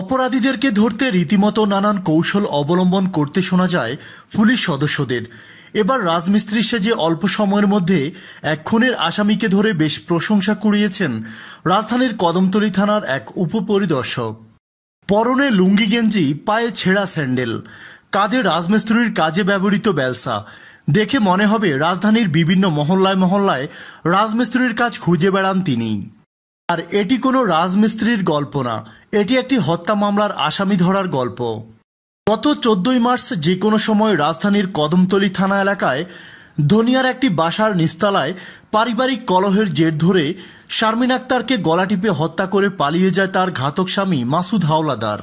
অপরাধীদেরকে ধরতে রীতিমতো নানান কৌশল অবলম্বন করতে শোনা যায় পুলিশ সদস্যদের এবার রাজমিস্ত্রি সেজে অল্প সময়ের মধ্যে এক খুনের আসামিকে ধরে বেশ প্রশংসা কুড়িয়েছেন রাজধানীর কদমতলী থানার এক উপপরিদর্শক পরনে লুঙ্গি গেঞ্জি পায়ে ছেঁড়া স্যান্ডেল কাজে রাজমিস্ত্রির কাজে ব্যবহৃত ব্যালসা দেখে মনে হবে রাজধানীর বিভিন্ন মহল্লায় মহল্লায় রাজমিস্ত্রির কাজ খুঁজে বেড়ান তিনি আর এটি কোনো রাজমিস্ত্রির গল্প না এটি একটি হত্যা মামলার আসামি ধরার গল্প গত চোদ্দই মার্চ যে কোনো সময় রাজধানীর কদমতলি থানা এলাকায় ধনিয়ার একটি বাসার নিস্তালায় পারিবারিক কলহের জের ধরে শারমিন আক্তারকে গলা টিপে হত্যা করে পালিয়ে যায় তার ঘাতক স্বামী মাসুদ হাওলাদার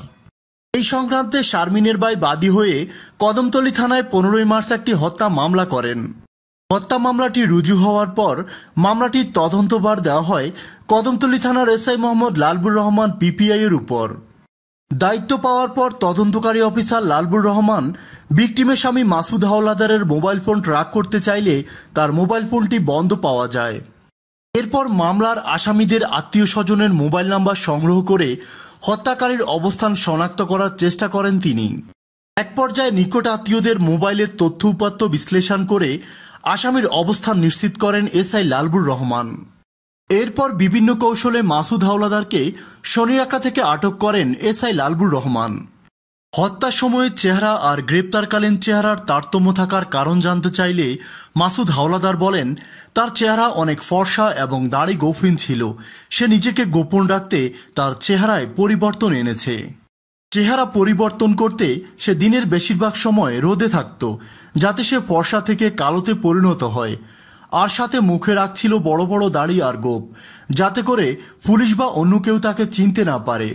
এই সংক্রান্তে শারমিনের বাই বাদী হয়ে কদমতলি থানায় পনেরোই মার্চ একটি হত্যা মামলা করেন হত্যা মামলাটি রুজু হওয়ার পর মামলাটির তদন্তভার দেওয়া হয় কদমতলী থানার এসআই মোহাম্মদ লালবুর রহমান পিপিআই এর উপর দায়িত্ব পাওয়ার পর তদন্তকারী অফিসার লালবুর রহমান বিক্টিমের স্বামী মাসুদ হাওলাদারের মোবাইল ফোন ট্রাক করতে চাইলে তার মোবাইল ফোনটি বন্ধ পাওয়া যায় এরপর মামলার আসামিদের আত্মীয় স্বজনের মোবাইল নাম্বার সংগ্রহ করে হত্যাকারীর অবস্থান শনাক্ত করার চেষ্টা করেন তিনি এক পর্যায়ে নিকট আত্মীয়দের মোবাইলের তথ্য উপাত্ত বিশ্লেষণ করে আসামির অবস্থান নিশ্চিত করেন এসআই লালবুর রহমান এরপর বিভিন্ন কৌশলে মাসুদ হাওলাদারকে শনিরাকড়া থেকে আটক করেন এসআই লালবুর রহমান হত্যার সময়ের চেহারা আর গ্রেপ্তারকালীন চেহারার তারতম্য থাকার কারণ জানতে চাইলে মাসুদ হাওলাদার বলেন তার চেহারা অনেক ফর্সা এবং দাড়ি গৌফিন ছিল সে নিজেকে গোপন রাখতে তার চেহারায় পরিবর্তন এনেছে চেহারা পরিবর্তন করতে সে দিনের বেশিরভাগ সময় রোদে থাকত যাতে সে ফর্সা থেকে কালোতে পরিণত হয় আর সাথে মুখে রাখছিল বড় বড় দাড়ি আর গোপ যাতে করে পুলিশ বা অন্য কেউ তাকে চিনতে না পারে